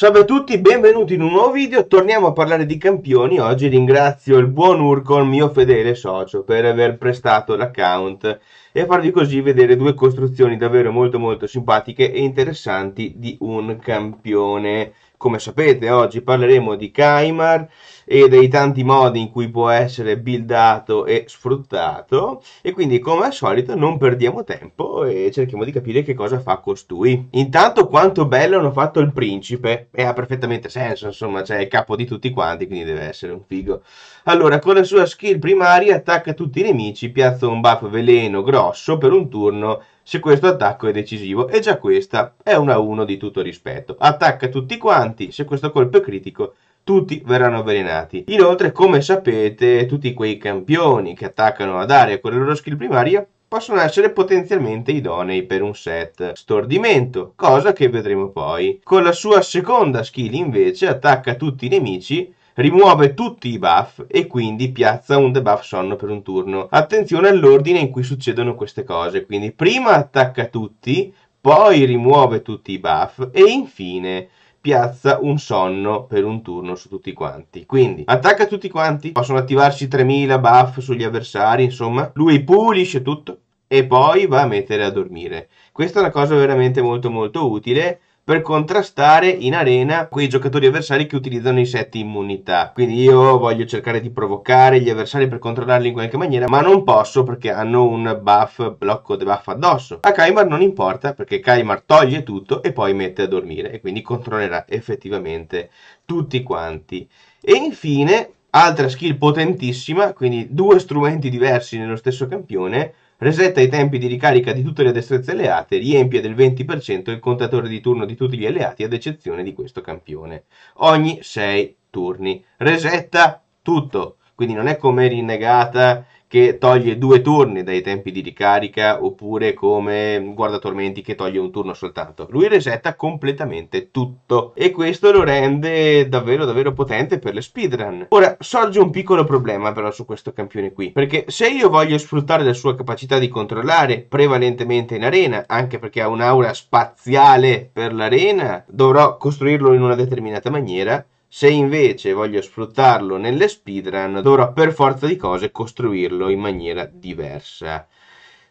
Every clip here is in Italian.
Salve a tutti, benvenuti in un nuovo video, torniamo a parlare di campioni, oggi ringrazio il buon Urco, il mio fedele socio, per aver prestato l'account e farvi così vedere due costruzioni davvero molto molto simpatiche e interessanti di un campione come sapete oggi parleremo di Kaimar e dei tanti modi in cui può essere buildato e sfruttato e quindi come al solito non perdiamo tempo e cerchiamo di capire che cosa fa costui. Intanto quanto bello hanno fatto il principe e ha perfettamente senso insomma cioè è il capo di tutti quanti quindi deve essere un figo. Allora con la sua skill primaria attacca tutti i nemici, piazza un buff veleno grosso per un turno se questo attacco è decisivo e già questa è una 1 di tutto rispetto. Attacca tutti quanti, se questo colpo è critico tutti verranno avvelenati. Inoltre, come sapete, tutti quei campioni che attaccano ad aria con la loro skill primaria possono essere potenzialmente idonei per un set stordimento, cosa che vedremo poi. Con la sua seconda skill invece attacca tutti i nemici rimuove tutti i buff e quindi piazza un debuff sonno per un turno. Attenzione all'ordine in cui succedono queste cose, quindi prima attacca tutti, poi rimuove tutti i buff e infine piazza un sonno per un turno su tutti quanti. Quindi attacca tutti quanti, possono attivarsi 3000 buff sugli avversari, insomma, lui pulisce tutto e poi va a mettere a dormire. Questa è una cosa veramente molto molto utile per contrastare in arena quei giocatori avversari che utilizzano i set immunità. Quindi io voglio cercare di provocare gli avversari per controllarli in qualche maniera, ma non posso perché hanno un buff, blocco di buff addosso. A Kaimar non importa perché Kaimar toglie tutto e poi mette a dormire e quindi controllerà effettivamente tutti quanti. E infine, altra skill potentissima, quindi due strumenti diversi nello stesso campione, resetta i tempi di ricarica di tutte le destrezze alleate, riempie del 20% il contatore di turno di tutti gli alleati ad eccezione di questo campione. Ogni 6 turni. Resetta tutto. Quindi non è come rinnegata che toglie due turni dai tempi di ricarica, oppure come guarda tormenti che toglie un turno soltanto. Lui resetta completamente tutto e questo lo rende davvero davvero potente per le speedrun. Ora, sorge un piccolo problema però su questo campione qui, perché se io voglio sfruttare la sua capacità di controllare prevalentemente in arena, anche perché ha un'aura spaziale per l'arena, dovrò costruirlo in una determinata maniera, se invece voglio sfruttarlo nelle speedrun dovrò per forza di cose costruirlo in maniera diversa.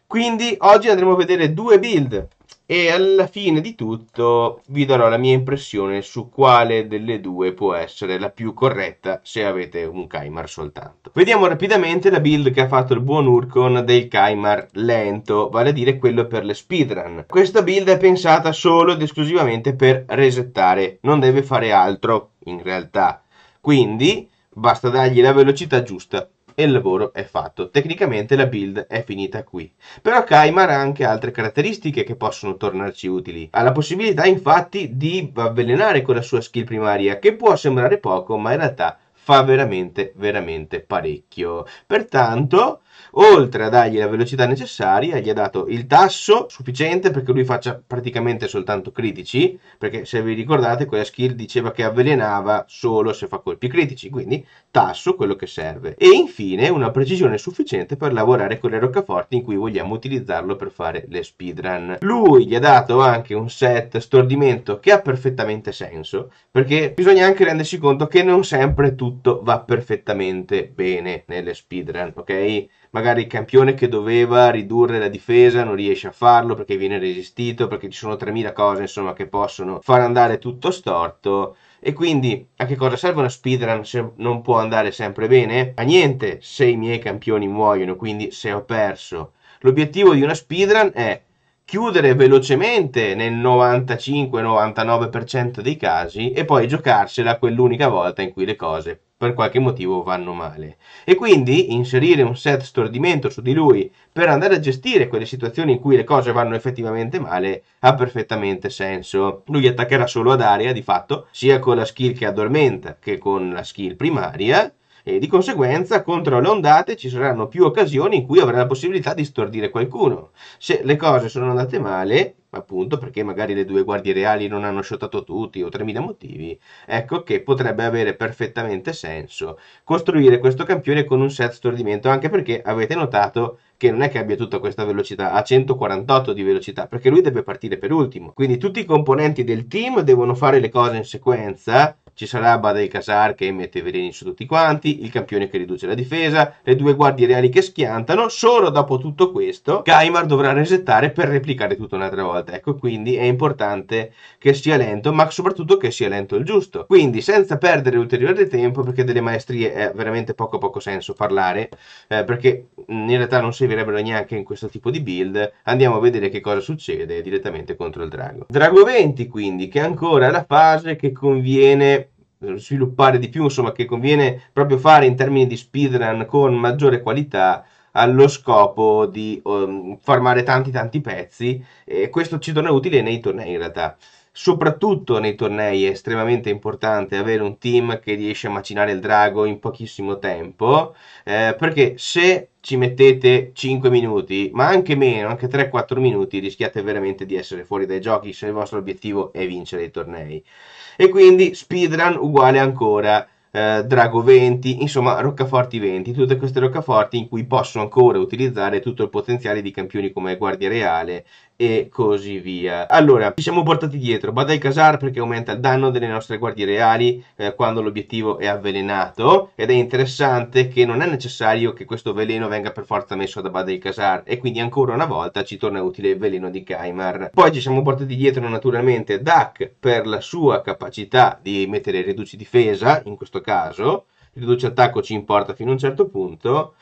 Quindi oggi andremo a vedere due build e alla fine di tutto vi darò la mia impressione su quale delle due può essere la più corretta se avete un Kaimar soltanto. Vediamo rapidamente la build che ha fatto il buon Urcon del Kaimar lento, vale a dire quello per le speedrun. Questa build è pensata solo ed esclusivamente per resettare, non deve fare altro in realtà. Quindi basta dargli la velocità giusta e il lavoro è fatto. Tecnicamente la build è finita qui. Però Kaimar ha anche altre caratteristiche che possono tornarci utili. Ha la possibilità infatti di avvelenare con la sua skill primaria, che può sembrare poco, ma in realtà fa veramente, veramente parecchio. Pertanto, oltre a dargli la velocità necessaria, gli ha dato il tasso sufficiente perché lui faccia praticamente soltanto critici, perché se vi ricordate quella skill diceva che avvelenava solo se fa colpi critici, quindi tasso quello che serve. E infine una precisione sufficiente per lavorare con le roccaforti in cui vogliamo utilizzarlo per fare le speedrun. Lui gli ha dato anche un set stordimento che ha perfettamente senso, perché bisogna anche rendersi conto che non sempre tutto tutto va perfettamente bene nelle speedrun, ok? Magari il campione che doveva ridurre la difesa non riesce a farlo perché viene resistito, perché ci sono 3000 cose insomma che possono far andare tutto storto. E quindi a che cosa serve una speedrun se non può andare sempre bene? A niente se i miei campioni muoiono, quindi se ho perso. L'obiettivo di una speedrun è chiudere velocemente nel 95-99% dei casi e poi giocarsela quell'unica volta in cui le cose per qualche motivo vanno male. E quindi inserire un set stordimento su di lui per andare a gestire quelle situazioni in cui le cose vanno effettivamente male ha perfettamente senso. Lui attaccherà solo ad aria di fatto, sia con la skill che addormenta che con la skill primaria. E di conseguenza contro le ondate ci saranno più occasioni in cui avrà la possibilità di stordire qualcuno. Se le cose sono andate male, appunto perché magari le due guardie reali non hanno shotato tutti o 3000 motivi, ecco che potrebbe avere perfettamente senso costruire questo campione con un set stordimento, anche perché avete notato che non è che abbia tutta questa velocità, ha 148 di velocità, perché lui deve partire per ultimo. Quindi tutti i componenti del team devono fare le cose in sequenza. Ci sarà Badei Casar che mette veleni su tutti quanti, il campione che riduce la difesa, le due guardie reali che schiantano. Solo dopo tutto questo, Gaimar dovrà resettare per replicare tutto un'altra volta. Ecco, quindi è importante che sia lento, ma soprattutto che sia lento il giusto. Quindi, senza perdere ulteriore tempo, perché delle maestrie è veramente poco poco senso parlare, eh, perché in realtà non si servirebbero neanche in questo tipo di build. Andiamo a vedere che cosa succede direttamente contro il drago. Drago 20 quindi, che è ancora la fase che conviene sviluppare di più, insomma che conviene proprio fare in termini di speedrun con maggiore qualità allo scopo di um, farmare tanti tanti pezzi e questo ci torna utile nei tornei in realtà soprattutto nei tornei è estremamente importante avere un team che riesce a macinare il drago in pochissimo tempo, eh, perché se ci mettete 5 minuti, ma anche meno, anche 3-4 minuti, rischiate veramente di essere fuori dai giochi se il vostro obiettivo è vincere i tornei. E quindi speedrun uguale ancora. Eh, Drago 20, insomma Roccaforti 20, tutte queste roccaforti in cui posso ancora utilizzare tutto il potenziale di campioni come Guardia Reale e così via. Allora, ci siamo portati dietro Badai Casar perché aumenta il danno delle nostre guardie reali eh, quando l'obiettivo è avvelenato ed è interessante che non è necessario che questo veleno venga per forza messo da Badai Casar e quindi ancora una volta ci torna utile il veleno di Kaimar. Poi ci siamo portati dietro naturalmente Dak per la sua capacità di mettere riduci difesa, in questo caso, riduce attacco ci importa fino a un certo punto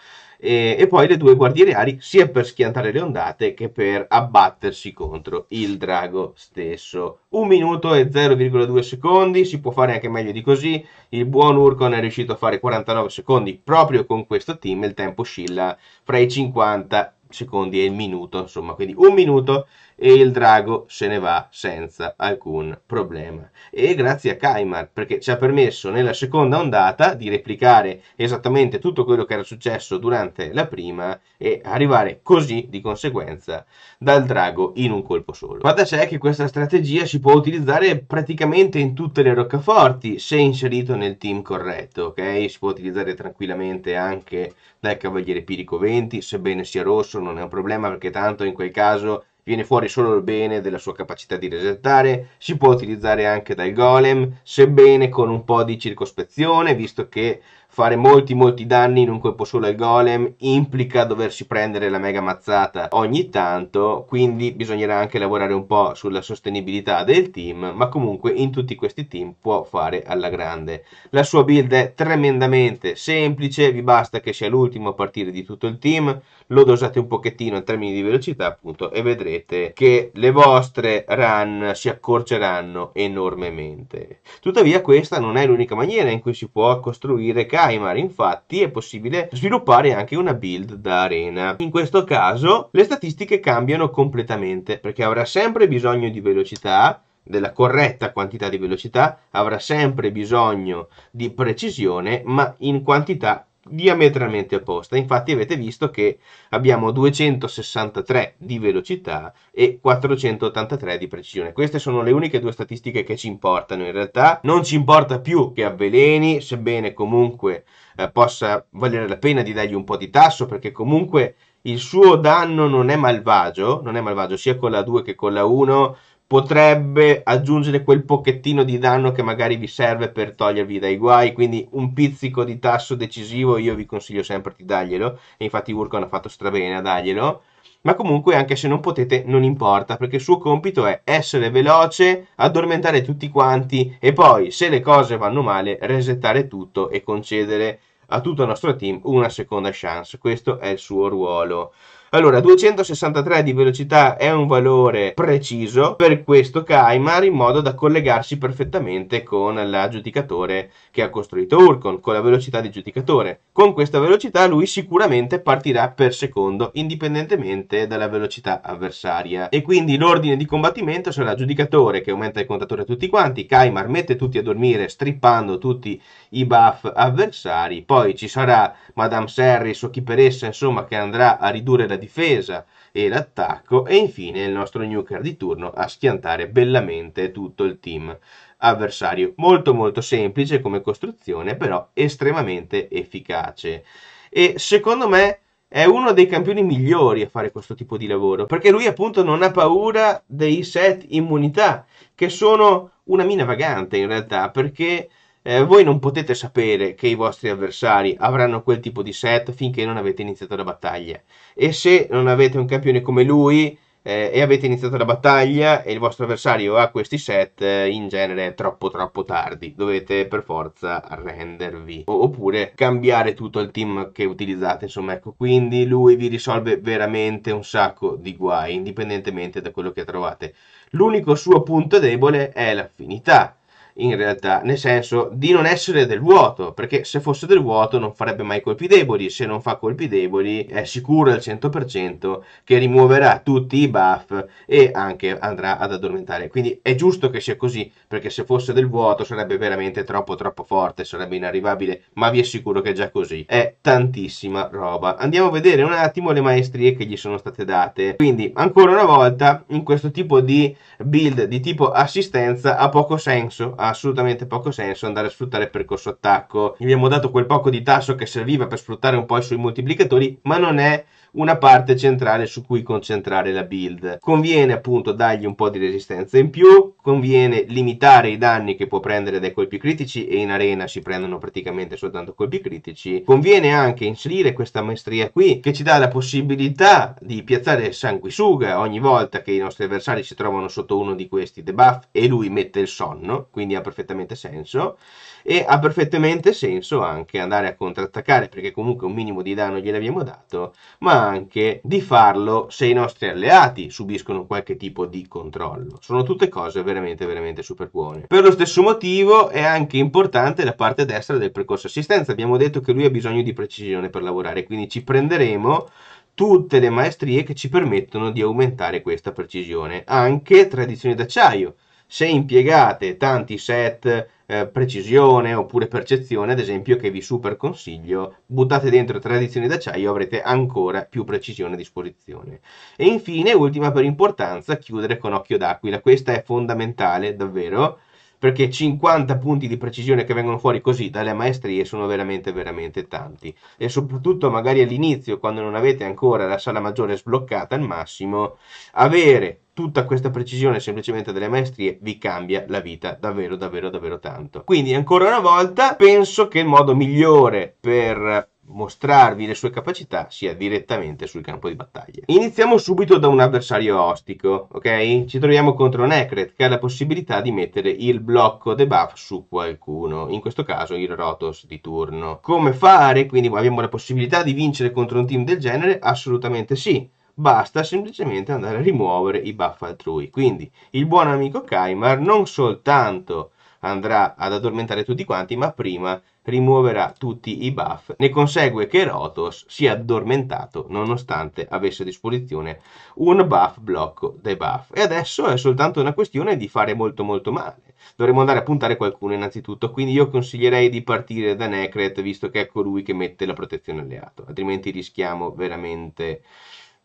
e, e poi le due guardie reali sia per schiantare le ondate che per abbattersi contro il drago stesso. Un minuto e 0,2 secondi, si può fare anche meglio di così. Il buon Urcon è riuscito a fare 49 secondi proprio con questo team, il tempo oscilla fra i 50 secondi e il minuto, insomma, quindi un minuto e il drago se ne va senza alcun problema. E grazie a Kaimar perché ci ha permesso nella seconda ondata di replicare esattamente tutto quello che era successo durante la prima e arrivare così di conseguenza dal drago in un colpo solo. Va da sé che questa strategia si può utilizzare praticamente in tutte le roccaforti se inserito nel team corretto, ok? Si può utilizzare tranquillamente anche dal cavaliere pirico 20, sebbene sia rosso non è un problema perché tanto in quel caso viene fuori solo il bene della sua capacità di resettare, si può utilizzare anche dal golem, sebbene con un po' di circospezione, visto che fare molti molti danni in un colpo solo al golem implica doversi prendere la mega mazzata ogni tanto, quindi bisognerà anche lavorare un po' sulla sostenibilità del team, ma comunque in tutti questi team può fare alla grande. La sua build è tremendamente semplice, vi basta che sia l'ultimo a partire di tutto il team, lo dosate un pochettino in termini di velocità appunto e vedrete che le vostre run si accorceranno enormemente. Tuttavia questa non è l'unica maniera in cui si può costruire case Primary infatti è possibile sviluppare anche una build da arena. In questo caso le statistiche cambiano completamente perché avrà sempre bisogno di velocità, della corretta quantità di velocità, avrà sempre bisogno di precisione ma in quantità diametralmente opposta. Infatti avete visto che abbiamo 263 di velocità e 483 di precisione. Queste sono le uniche due statistiche che ci importano in realtà. Non ci importa più che avveleni, sebbene comunque eh, possa valere la pena di dargli un po' di tasso perché comunque il suo danno non è malvagio, non è malvagio sia con la 2 che con la 1, potrebbe aggiungere quel pochettino di danno che magari vi serve per togliervi dai guai, quindi un pizzico di tasso decisivo io vi consiglio sempre di darglielo, e infatti Urcon ha fatto strabene a darglielo, ma comunque anche se non potete non importa, perché il suo compito è essere veloce, addormentare tutti quanti e poi se le cose vanno male resettare tutto e concedere a tutto il nostro team una seconda chance, questo è il suo ruolo. Allora, 263 di velocità è un valore preciso per questo Kaimar in modo da collegarsi perfettamente con l'aggiudicatore che ha costruito Urcon, con la velocità di giudicatore. Con questa velocità lui sicuramente partirà per secondo, indipendentemente dalla velocità avversaria. E quindi l'ordine di combattimento sarà giudicatore che aumenta il contatore a tutti quanti, Kaimar mette tutti a dormire strippando tutti i buff avversari, poi ci sarà Madame Serris o chi per essa insomma che andrà a ridurre la difesa e l'attacco e infine il nostro nuker di turno a schiantare bellamente tutto il team avversario. Molto molto semplice come costruzione però estremamente efficace e secondo me è uno dei campioni migliori a fare questo tipo di lavoro perché lui appunto non ha paura dei set immunità che sono una mina vagante in realtà perché eh, voi non potete sapere che i vostri avversari avranno quel tipo di set finché non avete iniziato la battaglia. E se non avete un campione come lui eh, e avete iniziato la battaglia e il vostro avversario ha questi set, eh, in genere è troppo troppo tardi. Dovete per forza arrendervi. O- oppure cambiare tutto il team che utilizzate. Insomma, ecco, quindi lui vi risolve veramente un sacco di guai, indipendentemente da quello che trovate. L'unico suo punto debole è l'affinità in realtà, nel senso di non essere del vuoto, perché se fosse del vuoto non farebbe mai colpi deboli, se non fa colpi deboli è sicuro al 100% che rimuoverà tutti i buff e anche andrà ad addormentare. Quindi è giusto che sia così, perché se fosse del vuoto sarebbe veramente troppo troppo forte, sarebbe inarrivabile, ma vi assicuro che è già così è tantissima roba. Andiamo a vedere un attimo le maestrie che gli sono state date. Quindi, ancora una volta, in questo tipo di build di tipo assistenza ha poco senso, ha assolutamente poco senso andare a sfruttare il percorso attacco. Gli abbiamo dato quel poco di tasso che serviva per sfruttare un po' i suoi moltiplicatori, ma non è una parte centrale su cui concentrare la build. Conviene appunto dargli un po' di resistenza in più, conviene limitare i danni che può prendere dai colpi critici e in arena si prendono praticamente soltanto colpi critici. Conviene anche inserire questa maestria qui che ci dà la possibilità di piazzare sanguisuga ogni volta che i nostri avversari si trovano sotto uno di questi debuff e lui mette il sonno, quindi ha perfettamente senso e ha perfettamente senso anche andare a contrattaccare perché comunque un minimo di danno gliel'abbiamo dato, ma anche di farlo se i nostri alleati subiscono qualche tipo di controllo. Sono tutte cose veramente veramente super buone. Per lo stesso motivo è anche importante la parte destra del percorso assistenza. Abbiamo detto che lui ha bisogno di precisione per lavorare, quindi ci prenderemo tutte le maestrie che ci permettono di aumentare questa precisione, anche tradizioni d'acciaio se impiegate tanti set eh, precisione oppure percezione, ad esempio, che vi super consiglio, buttate dentro tradizioni d'acciaio, avrete ancora più precisione a disposizione. E infine, ultima per importanza, chiudere con occhio d'aquila. Questa è fondamentale, davvero perché 50 punti di precisione che vengono fuori così dalle maestrie sono veramente veramente tanti e soprattutto magari all'inizio quando non avete ancora la sala maggiore sbloccata al massimo avere tutta questa precisione semplicemente delle maestrie vi cambia la vita davvero davvero davvero tanto. Quindi ancora una volta penso che il modo migliore per mostrarvi le sue capacità sia direttamente sul campo di battaglia. Iniziamo subito da un avversario ostico, ok? Ci troviamo contro Necret che ha la possibilità di mettere il blocco debuff su qualcuno, in questo caso il Rotos di turno. Come fare? Quindi abbiamo la possibilità di vincere contro un team del genere? Assolutamente sì basta semplicemente andare a rimuovere i buff altrui. Quindi il buon amico Kaimar non soltanto andrà ad addormentare tutti quanti, ma prima rimuoverà tutti i buff. Ne consegue che Rotos si è addormentato nonostante avesse a disposizione un buff blocco dei buff. E adesso è soltanto una questione di fare molto molto male. Dovremmo andare a puntare qualcuno innanzitutto, quindi io consiglierei di partire da Necret visto che è colui che mette la protezione alleato, altrimenti rischiamo veramente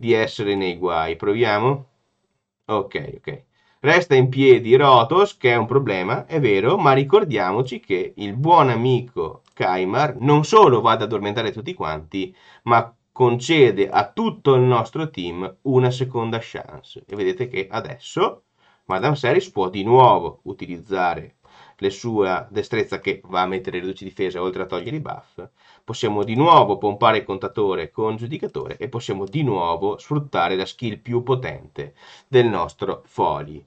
di essere nei guai. Proviamo? Ok, ok. Resta in piedi Rotos, che è un problema, è vero, ma ricordiamoci che il buon amico Kaimar non solo va ad addormentare tutti quanti, ma concede a tutto il nostro team una seconda chance. E vedete che adesso Madame Seris può di nuovo utilizzare la sua destrezza che va a mettere riduci difesa oltre a togliere i buff, possiamo di nuovo pompare il contatore con giudicatore e possiamo di nuovo sfruttare la skill più potente del nostro Foli.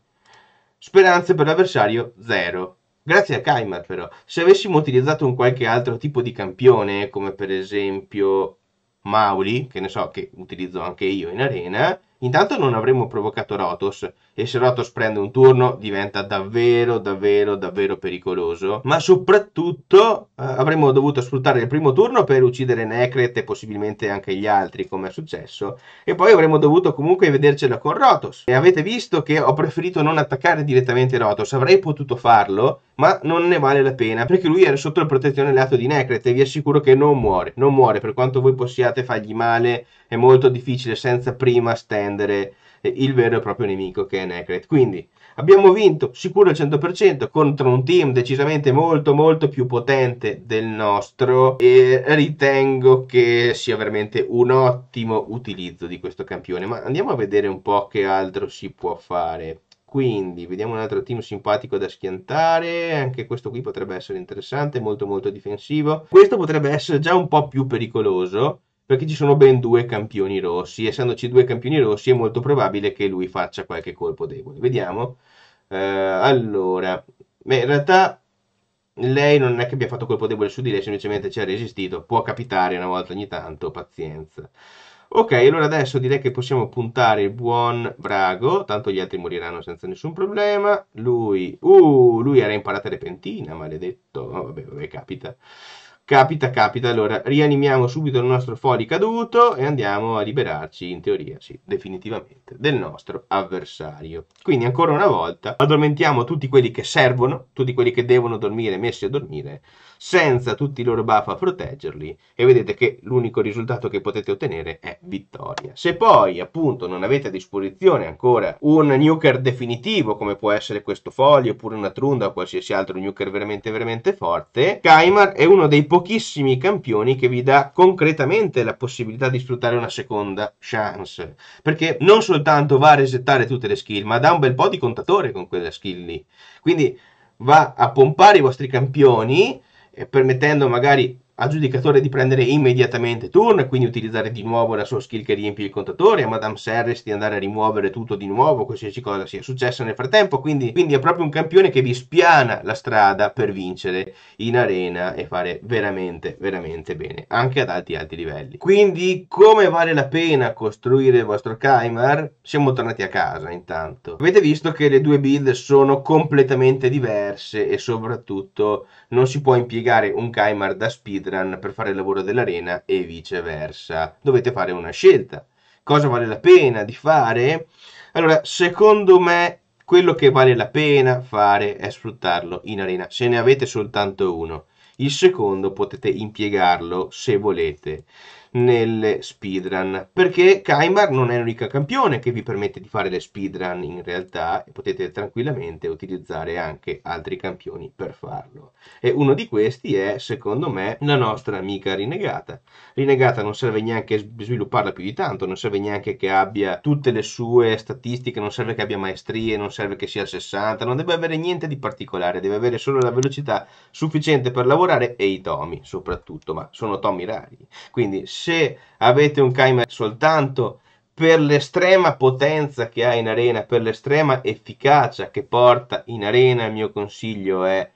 Speranze per l'avversario 0. Grazie a Kaimar però, se avessimo utilizzato un qualche altro tipo di campione, come per esempio Mauli, che ne so che utilizzo anche io in arena, Intanto non avremmo provocato Rotos e se Rotos prende un turno diventa davvero davvero davvero pericoloso, ma soprattutto eh, avremmo dovuto sfruttare il primo turno per uccidere Necret e possibilmente anche gli altri come è successo e poi avremmo dovuto comunque vedercela con Rotos. E avete visto che ho preferito non attaccare direttamente Rotos, avrei potuto farlo ma non ne vale la pena perché lui era sotto la protezione alleato di Necret e vi assicuro che non muore, non muore per quanto voi possiate fargli male è molto difficile senza prima stand prendere eh, il vero e proprio nemico che è Necret. Quindi abbiamo vinto sicuro al 100% contro un team decisamente molto molto più potente del nostro e ritengo che sia veramente un ottimo utilizzo di questo campione. Ma andiamo a vedere un po' che altro si può fare. Quindi vediamo un altro team simpatico da schiantare, anche questo qui potrebbe essere interessante, molto molto difensivo. Questo potrebbe essere già un po' più pericoloso, perché ci sono ben due campioni rossi. Essendoci due campioni rossi è molto probabile che lui faccia qualche colpo debole. Vediamo. Eh, allora, beh, in realtà lei non è che abbia fatto colpo debole su di lei, semplicemente ci ha resistito. Può capitare una volta ogni tanto, pazienza. Ok, allora adesso direi che possiamo puntare il buon Brago, tanto gli altri moriranno senza nessun problema. Lui, uh, lui era in repentina, maledetto. Oh, vabbè, vabbè, capita. Capita, capita. Allora, rianimiamo subito il nostro fuori caduto e andiamo a liberarci, in teoria, sì, definitivamente, del nostro avversario. Quindi, ancora una volta, addormentiamo tutti quelli che servono, tutti quelli che devono dormire, messi a dormire, senza tutti i loro buff a proteggerli e vedete che l'unico risultato che potete ottenere è vittoria. Se poi appunto non avete a disposizione ancora un nuker definitivo come può essere questo foglio oppure una trunda o qualsiasi altro nuker veramente veramente forte, Kaimar è uno dei pochissimi campioni che vi dà concretamente la possibilità di sfruttare una seconda chance perché non soltanto va a resettare tutte le skill ma dà un bel po' di contatore con quella skill lì. Quindi va a pompare i vostri campioni permettendo magari al giudicatore di prendere immediatamente turno e quindi utilizzare di nuovo la sua skill che riempie il contatore, a Madame Serres di andare a rimuovere tutto di nuovo, qualsiasi cosa sia successa nel frattempo, quindi, quindi, è proprio un campione che vi spiana la strada per vincere in arena e fare veramente, veramente bene, anche ad alti, alti livelli. Quindi come vale la pena costruire il vostro Kaimar? Siamo tornati a casa intanto. Avete visto che le due build sono completamente diverse e soprattutto non si può impiegare un Kaimar da speed Sidran per fare il lavoro dell'arena e viceversa. Dovete fare una scelta. Cosa vale la pena di fare? Allora, secondo me quello che vale la pena fare è sfruttarlo in arena, se ne avete soltanto uno. Il secondo potete impiegarlo se volete nelle speedrun perché Kaimar non è l'unica campione che vi permette di fare le speedrun in realtà potete tranquillamente utilizzare anche altri campioni per farlo e uno di questi è secondo me la nostra amica Rinegata Rinegata non serve neanche svilupparla più di tanto non serve neanche che abbia tutte le sue statistiche non serve che abbia maestrie non serve che sia 60 non deve avere niente di particolare deve avere solo la velocità sufficiente per lavorare e i tomi soprattutto ma sono tomi rari quindi se avete un Kaimer soltanto per l'estrema potenza che ha in arena, per l'estrema efficacia che porta in arena, il mio consiglio è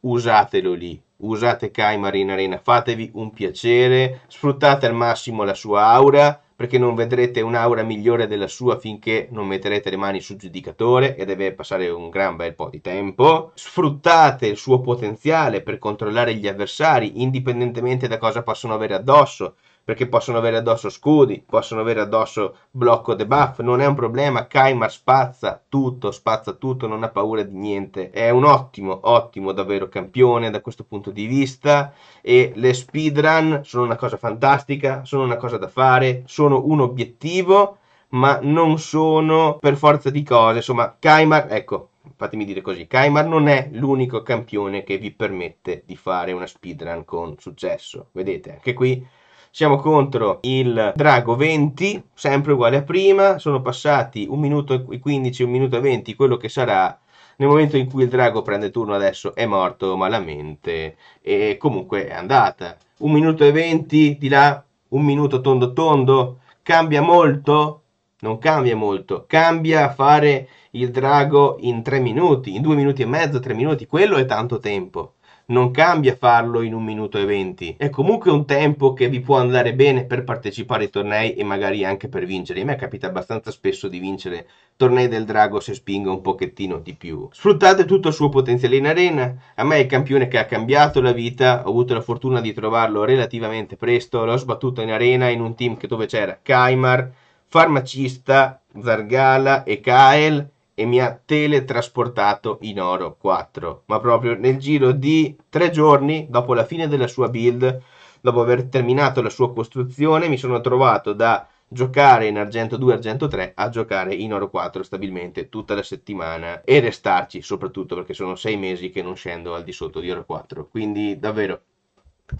usatelo lì. Usate Kaimar in arena, fatevi un piacere, sfruttate al massimo la sua aura, perché non vedrete un'aura migliore della sua finché non metterete le mani sul giudicatore e deve passare un gran bel po' di tempo. Sfruttate il suo potenziale per controllare gli avversari indipendentemente da cosa possono avere addosso perché possono avere addosso scudi, possono avere addosso blocco debuff, non è un problema, Kaimar spazza tutto, spazza tutto, non ha paura di niente, è un ottimo, ottimo davvero campione da questo punto di vista e le speedrun sono una cosa fantastica, sono una cosa da fare, sono un obiettivo, ma non sono per forza di cose, insomma Kaimar, ecco, fatemi dire così, Kaimar non è l'unico campione che vi permette di fare una speedrun con successo, vedete, anche qui siamo contro il Drago 20, sempre uguale a prima, sono passati 1 minuto e 15, 1 minuto e 20, quello che sarà nel momento in cui il drago prende turno adesso è morto malamente e comunque è andata. Un minuto e 20 di là, un minuto tondo tondo, cambia molto? Non cambia molto, cambia fare il drago in tre minuti, in due minuti e mezzo, tre minuti, quello è tanto tempo non cambia farlo in un minuto e venti. È comunque un tempo che vi può andare bene per partecipare ai tornei e magari anche per vincere. A me capita abbastanza spesso di vincere tornei del drago se spingo un pochettino di più. Sfruttate tutto il suo potenziale in arena. A me è il campione che ha cambiato la vita. Ho avuto la fortuna di trovarlo relativamente presto. L'ho sbattuto in arena in un team dove c'era Kaimar, Farmacista, Zargala e Kael e mi ha teletrasportato in oro 4, ma proprio nel giro di tre giorni dopo la fine della sua build, dopo aver terminato la sua costruzione, mi sono trovato da giocare in argento 2, argento 3 a giocare in oro 4 stabilmente tutta la settimana e restarci soprattutto perché sono sei mesi che non scendo al di sotto di oro 4 quindi davvero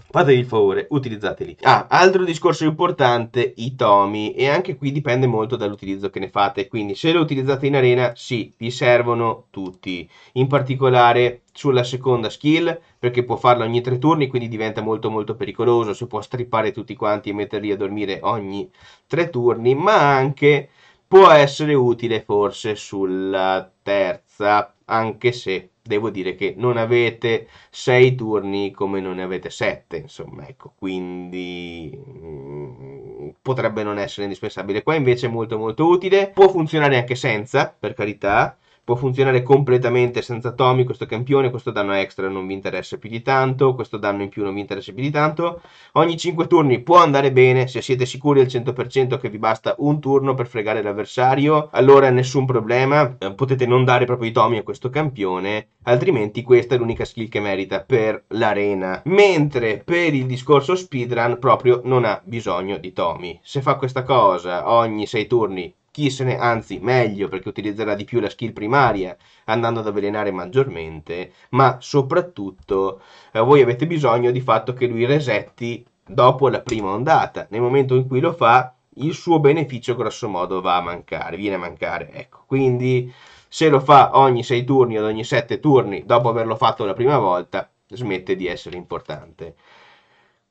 Fatevi il favore, utilizzateli. Ah, altro discorso importante, i tomi, e anche qui dipende molto dall'utilizzo che ne fate, quindi se lo utilizzate in arena, sì, vi servono tutti, in particolare sulla seconda skill, perché può farlo ogni tre turni, quindi diventa molto molto pericoloso, si può strippare tutti quanti e metterli a dormire ogni tre turni, ma anche può essere utile forse sulla terza, anche se devo dire che non avete 6 turni come non ne avete 7, insomma, ecco, quindi mh, mm, potrebbe non essere indispensabile. Qua invece è molto molto utile, può funzionare anche senza, per carità, può funzionare completamente senza Tommy questo campione, questo danno extra non vi interessa più di tanto, questo danno in più non vi interessa più di tanto. Ogni 5 turni può andare bene se siete sicuri al 100% che vi basta un turno per fregare l'avversario, allora nessun problema, eh, potete non dare proprio i Tommy a questo campione, altrimenti questa è l'unica skill che merita per l'arena. Mentre per il discorso speedrun proprio non ha bisogno di Tommy. Se fa questa cosa ogni 6 turni arricchiscene, anzi meglio perché utilizzerà di più la skill primaria andando ad avvelenare maggiormente, ma soprattutto eh, voi avete bisogno di fatto che lui resetti dopo la prima ondata, nel momento in cui lo fa il suo beneficio grosso modo va a mancare, viene a mancare, ecco, quindi se lo fa ogni 6 turni o ogni 7 turni dopo averlo fatto la prima volta smette di essere importante.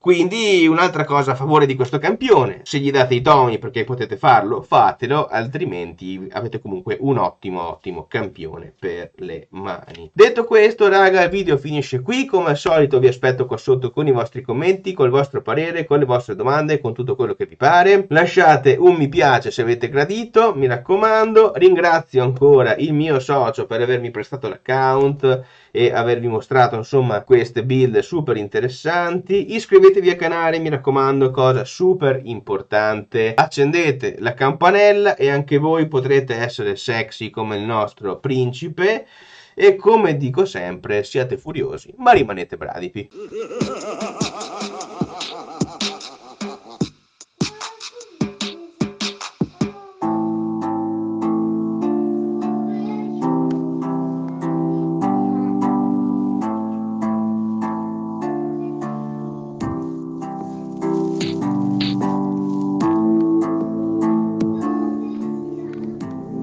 Quindi un'altra cosa a favore di questo campione, se gli date i toni perché potete farlo, fatelo, altrimenti avete comunque un ottimo ottimo campione per le mani. Detto questo raga il video finisce qui, come al solito vi aspetto qua sotto con i vostri commenti, col vostro parere, con le vostre domande, con tutto quello che vi pare. Lasciate un mi piace se avete gradito, mi raccomando, ringrazio ancora il mio socio per avermi prestato l'account e avervi mostrato insomma queste build super interessanti. Iscrivetevi iscrivetevi al canale, mi raccomando, cosa super importante. Accendete la campanella e anche voi potrete essere sexy come il nostro principe. E come dico sempre, siate furiosi, ma rimanete bradipi.